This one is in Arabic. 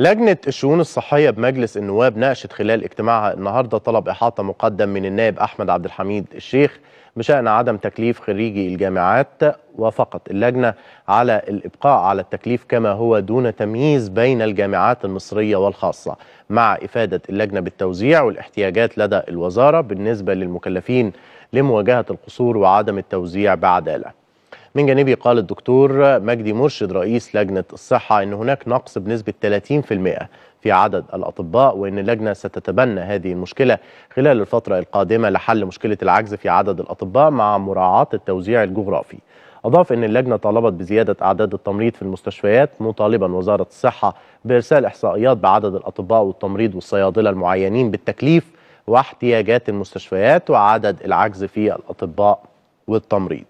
لجنة الشؤون الصحية بمجلس النواب ناقشت خلال اجتماعها النهاردة طلب إحاطة مقدم من النائب أحمد عبد الحميد الشيخ بشأن عدم تكليف خريجي الجامعات وافقت اللجنة على الإبقاء على التكليف كما هو دون تمييز بين الجامعات المصرية والخاصة مع إفادة اللجنة بالتوزيع والاحتياجات لدى الوزارة بالنسبة للمكلفين لمواجهة القصور وعدم التوزيع بعدالة من جانبه قال الدكتور مجدي مرشد رئيس لجنة الصحة أن هناك نقص بنسبة 30% في عدد الأطباء وأن اللجنة ستتبنى هذه المشكلة خلال الفترة القادمة لحل مشكلة العجز في عدد الأطباء مع مراعاة التوزيع الجغرافي أضاف أن اللجنة طالبت بزيادة أعداد التمريض في المستشفيات مطالبا وزارة الصحة بإرسال إحصائيات بعدد الأطباء والتمريض والصيادلة المعينين بالتكليف واحتياجات المستشفيات وعدد العجز في الأطباء والتمريض